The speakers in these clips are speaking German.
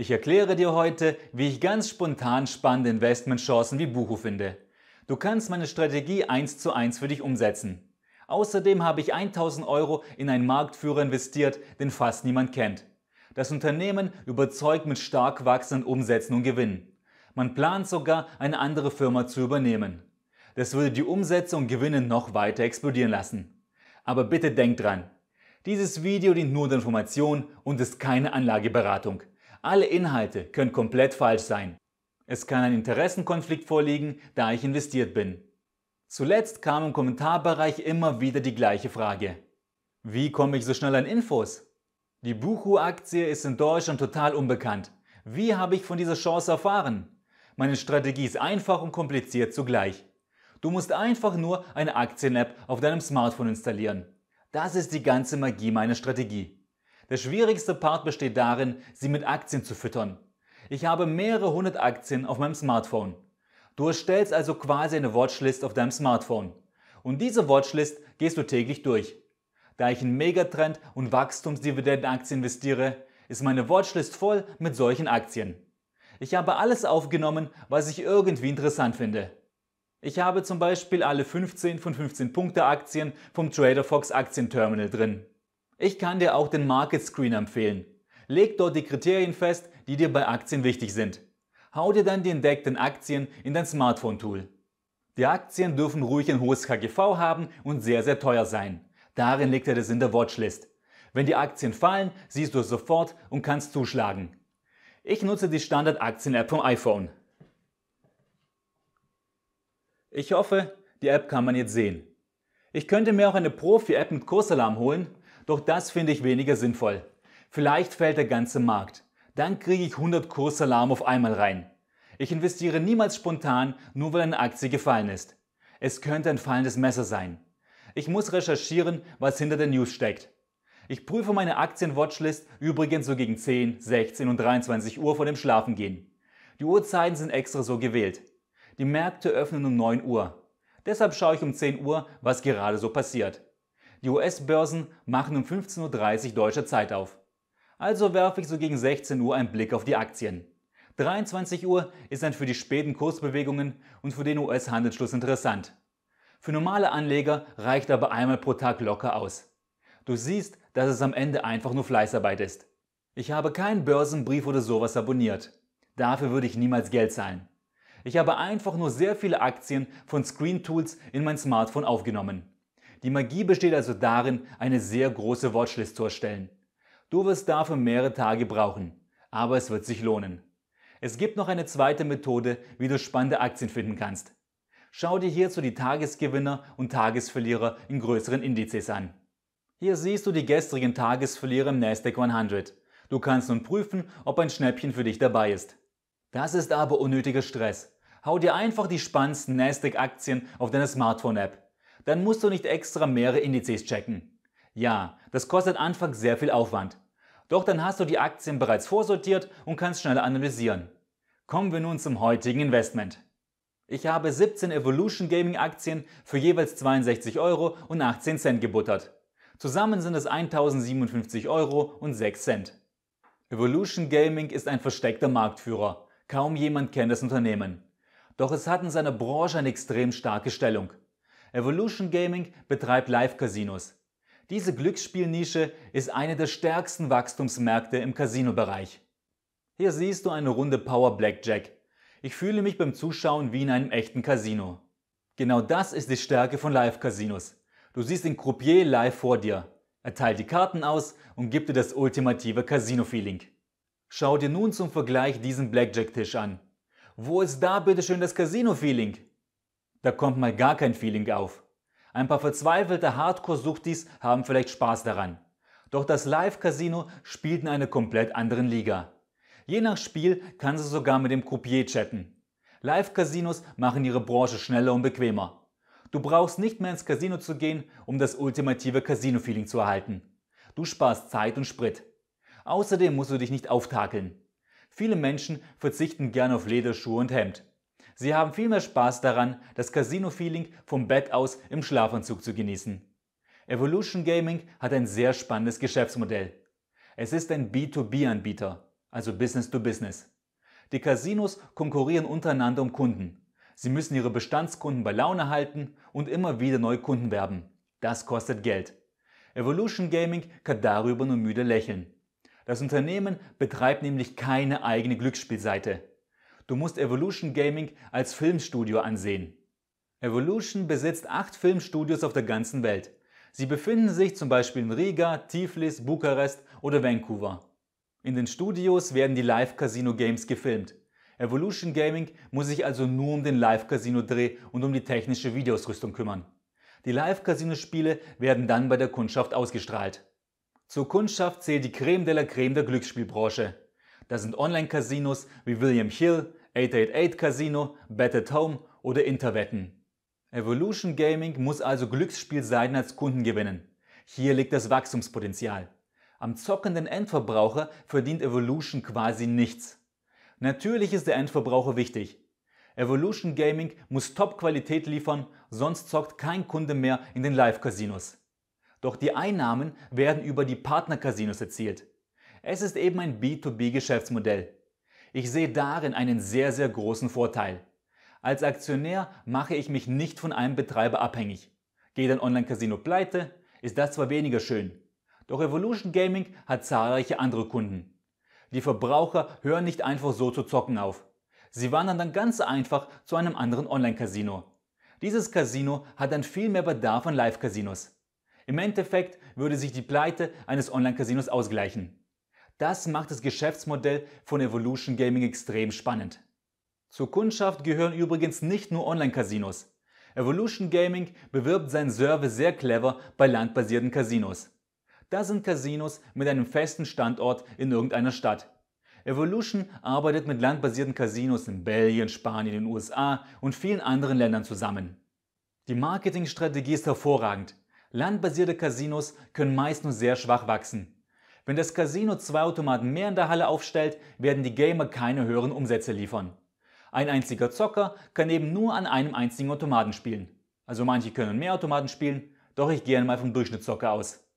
Ich erkläre dir heute, wie ich ganz spontan spannende Investmentchancen wie Buchu finde. Du kannst meine Strategie 1 zu 1 für dich umsetzen. Außerdem habe ich 1000 Euro in einen Marktführer investiert, den fast niemand kennt. Das Unternehmen überzeugt mit stark wachsenden Umsätzen und Gewinnen. Man plant sogar, eine andere Firma zu übernehmen. Das würde die Umsätze und Gewinne noch weiter explodieren lassen. Aber bitte denk dran, dieses Video dient nur der Information und ist keine Anlageberatung. Alle Inhalte können komplett falsch sein. Es kann ein Interessenkonflikt vorliegen, da ich investiert bin. Zuletzt kam im Kommentarbereich immer wieder die gleiche Frage. Wie komme ich so schnell an Infos? Die Buchu-Aktie ist in Deutschland total unbekannt. Wie habe ich von dieser Chance erfahren? Meine Strategie ist einfach und kompliziert zugleich. Du musst einfach nur eine Aktien-App auf deinem Smartphone installieren. Das ist die ganze Magie meiner Strategie. Der schwierigste Part besteht darin, sie mit Aktien zu füttern. Ich habe mehrere hundert Aktien auf meinem Smartphone. Du erstellst also quasi eine Watchlist auf deinem Smartphone. Und diese Watchlist gehst du täglich durch. Da ich in Megatrend und Wachstumsdividendenaktien investiere, ist meine Watchlist voll mit solchen Aktien. Ich habe alles aufgenommen, was ich irgendwie interessant finde. Ich habe zum Beispiel alle 15 von 15 Punkte Aktien vom Trader Fox Aktienterminal drin. Ich kann dir auch den Market Screen empfehlen. Leg dort die Kriterien fest, die dir bei Aktien wichtig sind. Hau dir dann die entdeckten Aktien in dein Smartphone-Tool. Die Aktien dürfen ruhig ein hohes KGV haben und sehr, sehr teuer sein. Darin liegt er das in der Watchlist. Wenn die Aktien fallen, siehst du es sofort und kannst zuschlagen. Ich nutze die Standard-Aktien-App vom iPhone. Ich hoffe, die App kann man jetzt sehen. Ich könnte mir auch eine Profi-App mit Kursalarm holen, doch das finde ich weniger sinnvoll. Vielleicht fällt der ganze Markt. Dann kriege ich 100 Kursalarm auf einmal rein. Ich investiere niemals spontan, nur weil eine Aktie gefallen ist. Es könnte ein fallendes Messer sein. Ich muss recherchieren, was hinter der News steckt. Ich prüfe meine Aktienwatchlist übrigens so gegen 10, 16 und 23 Uhr vor dem Schlafengehen. Die Uhrzeiten sind extra so gewählt. Die Märkte öffnen um 9 Uhr. Deshalb schaue ich um 10 Uhr, was gerade so passiert. Die US-Börsen machen um 15.30 Uhr deutscher Zeit auf. Also werfe ich so gegen 16 Uhr einen Blick auf die Aktien. 23 Uhr ist dann für die späten Kursbewegungen und für den US-Handelsschluss interessant. Für normale Anleger reicht aber einmal pro Tag locker aus. Du siehst, dass es am Ende einfach nur Fleißarbeit ist. Ich habe keinen Börsenbrief oder sowas abonniert. Dafür würde ich niemals Geld zahlen. Ich habe einfach nur sehr viele Aktien von Screen Tools in mein Smartphone aufgenommen. Die Magie besteht also darin, eine sehr große Watchlist zu erstellen. Du wirst dafür mehrere Tage brauchen, aber es wird sich lohnen. Es gibt noch eine zweite Methode, wie du spannende Aktien finden kannst. Schau dir hierzu die Tagesgewinner und Tagesverlierer in größeren Indizes an. Hier siehst du die gestrigen Tagesverlierer im Nasdaq 100. Du kannst nun prüfen, ob ein Schnäppchen für dich dabei ist. Das ist aber unnötiger Stress. Hau dir einfach die spannendsten Nasdaq-Aktien auf deine Smartphone-App dann musst du nicht extra mehrere Indizes checken. Ja, das kostet anfangs sehr viel Aufwand. Doch dann hast du die Aktien bereits vorsortiert und kannst schneller analysieren. Kommen wir nun zum heutigen Investment. Ich habe 17 Evolution Gaming Aktien für jeweils 62 Euro und 18 Cent gebuttert. Zusammen sind es 1057 Euro und 6 Cent. Evolution Gaming ist ein versteckter Marktführer. Kaum jemand kennt das Unternehmen. Doch es hat in seiner Branche eine extrem starke Stellung. Evolution Gaming betreibt Live-Casinos. Diese Glücksspielnische ist eine der stärksten Wachstumsmärkte im Casino-Bereich. Hier siehst du eine Runde Power Blackjack. Ich fühle mich beim Zuschauen wie in einem echten Casino. Genau das ist die Stärke von Live-Casinos. Du siehst den Croupier live vor dir. Er teilt die Karten aus und gibt dir das ultimative Casino-Feeling. Schau dir nun zum Vergleich diesen Blackjack-Tisch an. Wo ist da bitteschön das Casino-Feeling? Da kommt mal gar kein Feeling auf. Ein paar verzweifelte Hardcore-Suchtis haben vielleicht Spaß daran. Doch das Live-Casino spielt in einer komplett anderen Liga. Je nach Spiel kann sie sogar mit dem Croupier chatten. Live-Casinos machen ihre Branche schneller und bequemer. Du brauchst nicht mehr ins Casino zu gehen, um das ultimative Casino-Feeling zu erhalten. Du sparst Zeit und Sprit. Außerdem musst du dich nicht auftakeln. Viele Menschen verzichten gern auf Lederschuhe und Hemd. Sie haben viel mehr Spaß daran, das Casino-Feeling vom Bett aus im Schlafanzug zu genießen. Evolution Gaming hat ein sehr spannendes Geschäftsmodell. Es ist ein B2B-Anbieter, also Business to Business. Die Casinos konkurrieren untereinander um Kunden. Sie müssen ihre Bestandskunden bei Laune halten und immer wieder neue Kunden werben. Das kostet Geld. Evolution Gaming kann darüber nur müde lächeln. Das Unternehmen betreibt nämlich keine eigene Glücksspielseite du musst Evolution Gaming als Filmstudio ansehen. Evolution besitzt acht Filmstudios auf der ganzen Welt. Sie befinden sich zum Beispiel in Riga, Tiflis, Bukarest oder Vancouver. In den Studios werden die Live-Casino-Games gefilmt. Evolution Gaming muss sich also nur um den Live-Casino-Dreh und um die technische Videosrüstung kümmern. Die Live-Casino-Spiele werden dann bei der Kundschaft ausgestrahlt. Zur Kundschaft zählt die Creme de la Creme der Glücksspielbranche. Da sind Online-Casinos wie William Hill, 888 Casino, Bet at Home oder Interwetten. Evolution Gaming muss also Glücksspielseiten als Kunden gewinnen. Hier liegt das Wachstumspotenzial. Am zockenden Endverbraucher verdient Evolution quasi nichts. Natürlich ist der Endverbraucher wichtig. Evolution Gaming muss Top-Qualität liefern, sonst zockt kein Kunde mehr in den Live-Casinos. Doch die Einnahmen werden über die Partner-Casinos erzielt. Es ist eben ein B2B-Geschäftsmodell. Ich sehe darin einen sehr, sehr großen Vorteil. Als Aktionär mache ich mich nicht von einem Betreiber abhängig. Geht ein Online-Casino pleite, ist das zwar weniger schön. Doch Evolution Gaming hat zahlreiche andere Kunden. Die Verbraucher hören nicht einfach so zu zocken auf. Sie wandern dann ganz einfach zu einem anderen Online-Casino. Dieses Casino hat dann viel mehr Bedarf an Live-Casinos. Im Endeffekt würde sich die Pleite eines Online-Casinos ausgleichen. Das macht das Geschäftsmodell von Evolution Gaming extrem spannend. Zur Kundschaft gehören übrigens nicht nur Online-Casinos. Evolution Gaming bewirbt seinen Service sehr clever bei landbasierten Casinos. Das sind Casinos mit einem festen Standort in irgendeiner Stadt. Evolution arbeitet mit landbasierten Casinos in Belgien, Spanien, den USA und vielen anderen Ländern zusammen. Die Marketingstrategie ist hervorragend. Landbasierte Casinos können meist nur sehr schwach wachsen. Wenn das Casino zwei Automaten mehr in der Halle aufstellt, werden die Gamer keine höheren Umsätze liefern. Ein einziger Zocker kann eben nur an einem einzigen Automaten spielen. Also manche können mehr Automaten spielen, doch ich gehe einmal vom Durchschnittszocker aus.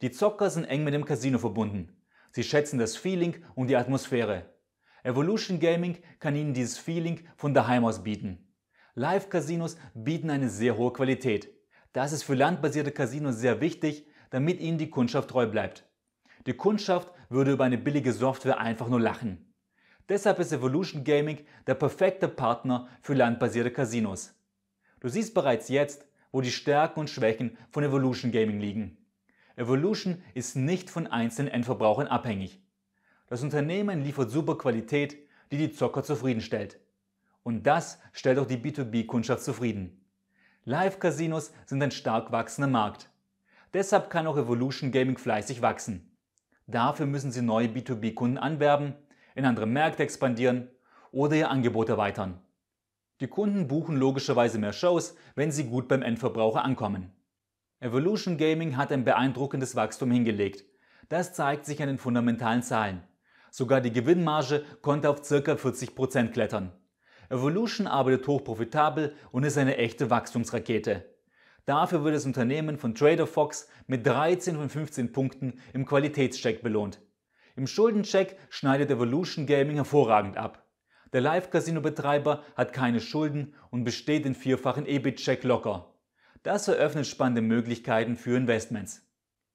Die Zocker sind eng mit dem Casino verbunden. Sie schätzen das Feeling und die Atmosphäre. Evolution Gaming kann ihnen dieses Feeling von daheim aus bieten. Live-Casinos bieten eine sehr hohe Qualität. Das ist für landbasierte Casinos sehr wichtig, damit ihnen die Kundschaft treu bleibt. Die Kundschaft würde über eine billige Software einfach nur lachen. Deshalb ist Evolution Gaming der perfekte Partner für landbasierte Casinos. Du siehst bereits jetzt, wo die Stärken und Schwächen von Evolution Gaming liegen. Evolution ist nicht von einzelnen Endverbrauchern abhängig. Das Unternehmen liefert super Qualität, die die Zocker zufriedenstellt. Und das stellt auch die B2B-Kundschaft zufrieden. Live-Casinos sind ein stark wachsender Markt. Deshalb kann auch Evolution Gaming fleißig wachsen. Dafür müssen Sie neue B2B-Kunden anwerben, in andere Märkte expandieren oder Ihr Angebot erweitern. Die Kunden buchen logischerweise mehr Shows, wenn sie gut beim Endverbraucher ankommen. Evolution Gaming hat ein beeindruckendes Wachstum hingelegt. Das zeigt sich an den fundamentalen Zahlen. Sogar die Gewinnmarge konnte auf ca. 40% klettern. Evolution arbeitet hochprofitabel und ist eine echte Wachstumsrakete. Dafür wird das Unternehmen von Trader Fox mit 13 von 15 Punkten im Qualitätscheck belohnt. Im Schuldencheck schneidet Evolution Gaming hervorragend ab. Der Live-Casino-Betreiber hat keine Schulden und besteht den vierfachen EBIT-Check locker. Das eröffnet spannende Möglichkeiten für Investments.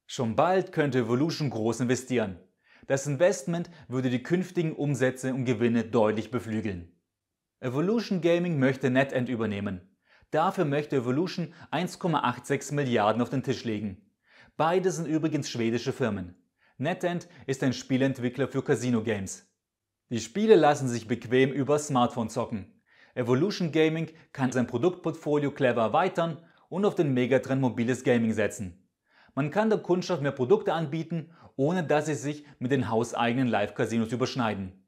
Schon bald könnte Evolution groß investieren. Das Investment würde die künftigen Umsätze und Gewinne deutlich beflügeln. Evolution Gaming möchte NetEnt übernehmen. Dafür möchte Evolution 1,86 Milliarden auf den Tisch legen. Beide sind übrigens schwedische Firmen. NetEnt ist ein Spielentwickler für Casino-Games. Die Spiele lassen sich bequem über Smartphone zocken. Evolution Gaming kann sein Produktportfolio clever erweitern und auf den Megatrend mobiles Gaming setzen. Man kann der Kundschaft mehr Produkte anbieten, ohne dass sie sich mit den hauseigenen Live-Casinos überschneiden.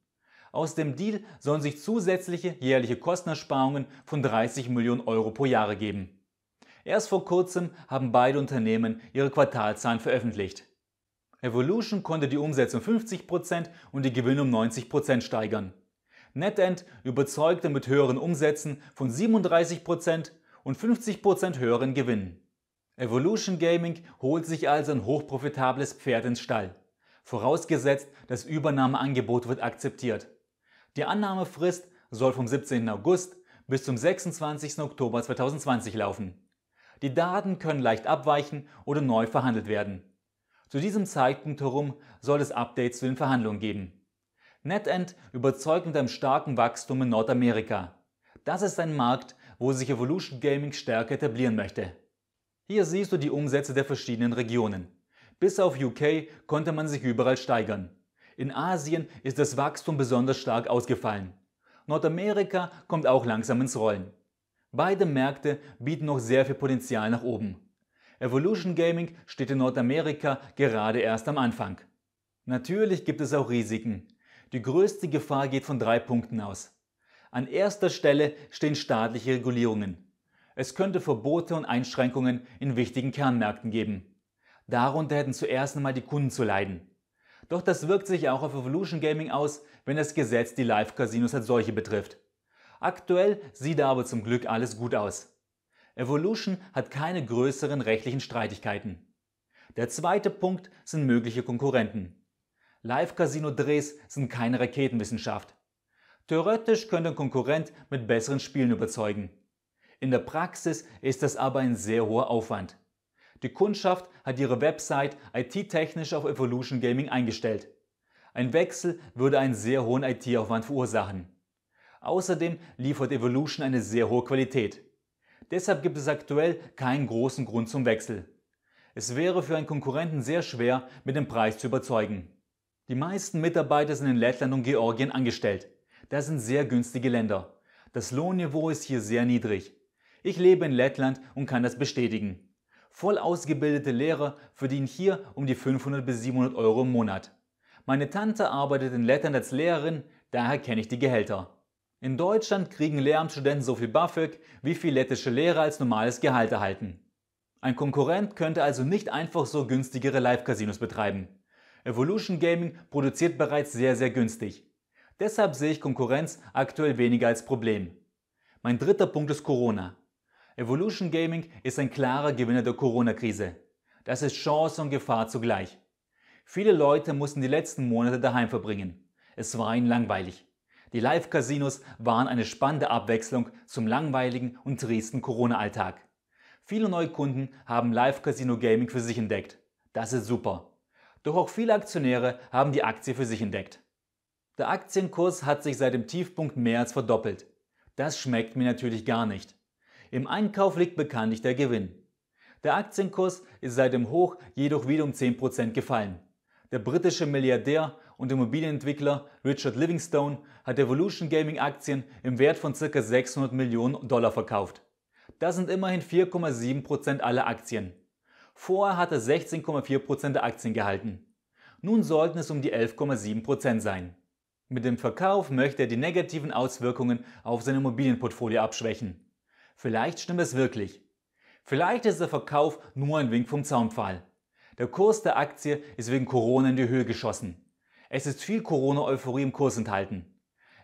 Aus dem Deal sollen sich zusätzliche jährliche Kostenersparungen von 30 Millionen Euro pro Jahre geben. Erst vor kurzem haben beide Unternehmen ihre Quartalzahlen veröffentlicht. Evolution konnte die Umsätze um 50% und die Gewinne um 90% steigern. NetEnt überzeugte mit höheren Umsätzen von 37% und 50% höheren Gewinnen. Evolution Gaming holt sich also ein hochprofitables Pferd ins Stall, vorausgesetzt das Übernahmeangebot wird akzeptiert. Die Annahmefrist soll vom 17. August bis zum 26. Oktober 2020 laufen. Die Daten können leicht abweichen oder neu verhandelt werden. Zu diesem Zeitpunkt herum soll es Updates zu den Verhandlungen geben. NetEnt überzeugt mit einem starken Wachstum in Nordamerika. Das ist ein Markt, wo sich Evolution Gaming stärker etablieren möchte. Hier siehst du die Umsätze der verschiedenen Regionen. Bis auf UK konnte man sich überall steigern. In Asien ist das Wachstum besonders stark ausgefallen. Nordamerika kommt auch langsam ins Rollen. Beide Märkte bieten noch sehr viel Potenzial nach oben. Evolution Gaming steht in Nordamerika gerade erst am Anfang. Natürlich gibt es auch Risiken. Die größte Gefahr geht von drei Punkten aus. An erster Stelle stehen staatliche Regulierungen. Es könnte Verbote und Einschränkungen in wichtigen Kernmärkten geben. Darunter hätten zuerst einmal die Kunden zu leiden. Doch das wirkt sich auch auf Evolution Gaming aus, wenn das Gesetz die Live-Casinos als solche betrifft. Aktuell sieht da aber zum Glück alles gut aus. Evolution hat keine größeren rechtlichen Streitigkeiten. Der zweite Punkt sind mögliche Konkurrenten. Live-Casino-Drehs sind keine Raketenwissenschaft. Theoretisch könnte ein Konkurrent mit besseren Spielen überzeugen. In der Praxis ist das aber ein sehr hoher Aufwand. Die Kundschaft hat ihre Website IT-technisch auf Evolution Gaming eingestellt. Ein Wechsel würde einen sehr hohen IT-Aufwand verursachen. Außerdem liefert Evolution eine sehr hohe Qualität. Deshalb gibt es aktuell keinen großen Grund zum Wechsel. Es wäre für einen Konkurrenten sehr schwer, mit dem Preis zu überzeugen. Die meisten Mitarbeiter sind in Lettland und Georgien angestellt. Das sind sehr günstige Länder. Das Lohnniveau ist hier sehr niedrig. Ich lebe in Lettland und kann das bestätigen voll ausgebildete Lehrer verdienen hier um die 500 bis 700 Euro im Monat. Meine Tante arbeitet in Lettern als Lehrerin, daher kenne ich die Gehälter. In Deutschland kriegen Lehramtsstudenten so viel BAföG, wie viel lettische Lehrer als normales Gehalt erhalten. Ein Konkurrent könnte also nicht einfach so günstigere Live-Casinos betreiben. Evolution Gaming produziert bereits sehr, sehr günstig. Deshalb sehe ich Konkurrenz aktuell weniger als Problem. Mein dritter Punkt ist Corona. Evolution Gaming ist ein klarer Gewinner der Corona-Krise. Das ist Chance und Gefahr zugleich. Viele Leute mussten die letzten Monate daheim verbringen. Es war ihnen langweilig. Die Live-Casinos waren eine spannende Abwechslung zum langweiligen und tristen Corona-Alltag. Viele neue Kunden haben Live-Casino-Gaming für sich entdeckt. Das ist super. Doch auch viele Aktionäre haben die Aktie für sich entdeckt. Der Aktienkurs hat sich seit dem Tiefpunkt mehr als verdoppelt. Das schmeckt mir natürlich gar nicht. Im Einkauf liegt bekanntlich der Gewinn. Der Aktienkurs ist seit dem Hoch jedoch wieder um 10% gefallen. Der britische Milliardär und Immobilienentwickler Richard Livingstone hat Evolution Gaming Aktien im Wert von ca. 600 Millionen Dollar verkauft. Das sind immerhin 4,7% aller Aktien. Vorher hat er 16,4% der Aktien gehalten. Nun sollten es um die 11,7% sein. Mit dem Verkauf möchte er die negativen Auswirkungen auf sein Immobilienportfolio abschwächen. Vielleicht stimmt es wirklich. Vielleicht ist der Verkauf nur ein Wink vom Zaunpfahl. Der Kurs der Aktie ist wegen Corona in die Höhe geschossen. Es ist viel Corona-Euphorie im Kurs enthalten.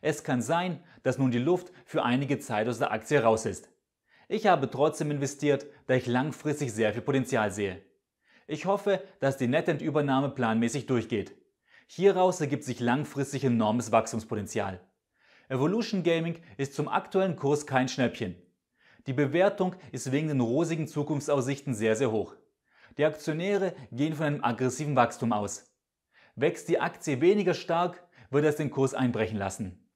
Es kann sein, dass nun die Luft für einige Zeit aus der Aktie raus ist. Ich habe trotzdem investiert, da ich langfristig sehr viel Potenzial sehe. Ich hoffe, dass die Nettent-Übernahme planmäßig durchgeht. Hieraus ergibt sich langfristig enormes Wachstumspotenzial. Evolution Gaming ist zum aktuellen Kurs kein Schnäppchen. Die Bewertung ist wegen den rosigen Zukunftsaussichten sehr, sehr hoch. Die Aktionäre gehen von einem aggressiven Wachstum aus. Wächst die Aktie weniger stark, wird es den Kurs einbrechen lassen.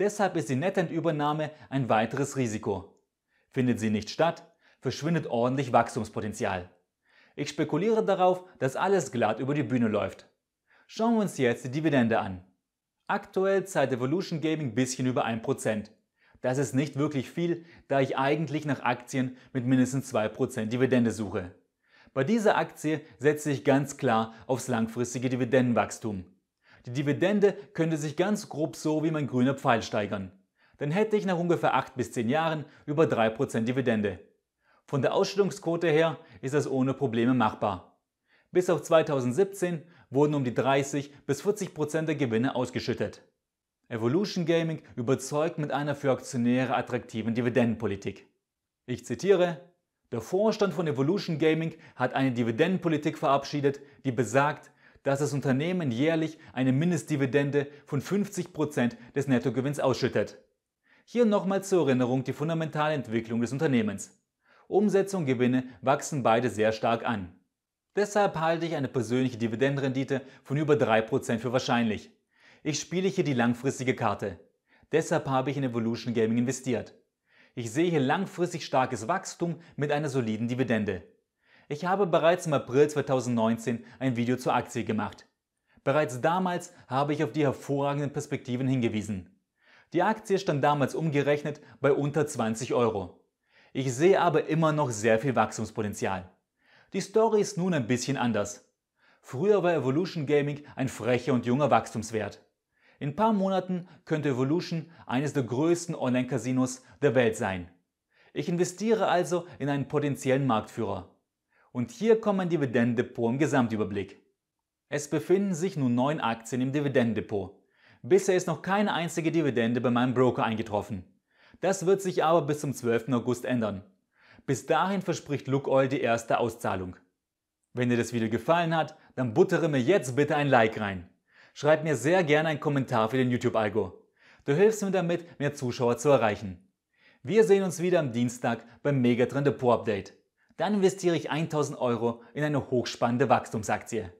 Deshalb ist die Nettentübernahme ein weiteres Risiko. Findet sie nicht statt, verschwindet ordentlich Wachstumspotenzial. Ich spekuliere darauf, dass alles glatt über die Bühne läuft. Schauen wir uns jetzt die Dividende an. Aktuell zahlt Evolution Gaming bisschen über 1%. Das ist nicht wirklich viel, da ich eigentlich nach Aktien mit mindestens 2% Dividende suche. Bei dieser Aktie setze ich ganz klar aufs langfristige Dividendenwachstum. Die Dividende könnte sich ganz grob so wie mein grüner Pfeil steigern. Dann hätte ich nach ungefähr 8 bis 10 Jahren über 3% Dividende. Von der Ausschüttungsquote her ist das ohne Probleme machbar. Bis auf 2017 wurden um die 30 bis 40% der Gewinne ausgeschüttet. Evolution Gaming überzeugt mit einer für Aktionäre attraktiven Dividendenpolitik. Ich zitiere, der Vorstand von Evolution Gaming hat eine Dividendenpolitik verabschiedet, die besagt, dass das Unternehmen jährlich eine Mindestdividende von 50% des Nettogewinns ausschüttet. Hier nochmal zur Erinnerung die fundamentale Entwicklung des Unternehmens. Umsetzung und Gewinne wachsen beide sehr stark an. Deshalb halte ich eine persönliche Dividendenrendite von über 3% für wahrscheinlich. Ich spiele hier die langfristige Karte. Deshalb habe ich in Evolution Gaming investiert. Ich sehe hier langfristig starkes Wachstum mit einer soliden Dividende. Ich habe bereits im April 2019 ein Video zur Aktie gemacht. Bereits damals habe ich auf die hervorragenden Perspektiven hingewiesen. Die Aktie stand damals umgerechnet bei unter 20 Euro. Ich sehe aber immer noch sehr viel Wachstumspotenzial. Die Story ist nun ein bisschen anders. Früher war Evolution Gaming ein frecher und junger Wachstumswert. In ein paar Monaten könnte Evolution eines der größten Online-Casinos der Welt sein. Ich investiere also in einen potenziellen Marktführer. Und hier kommt mein Dividendendepot im Gesamtüberblick. Es befinden sich nun neun Aktien im Dividendendepot. Bisher ist noch keine einzige Dividende bei meinem Broker eingetroffen. Das wird sich aber bis zum 12. August ändern. Bis dahin verspricht LookOil die erste Auszahlung. Wenn dir das Video gefallen hat, dann buttere mir jetzt bitte ein Like rein. Schreib mir sehr gerne einen Kommentar für den YouTube-Algo. Du hilfst mir damit, mehr Zuschauer zu erreichen. Wir sehen uns wieder am Dienstag beim Megatrend Depot Update. Dann investiere ich 1000 Euro in eine hochspannende Wachstumsaktie.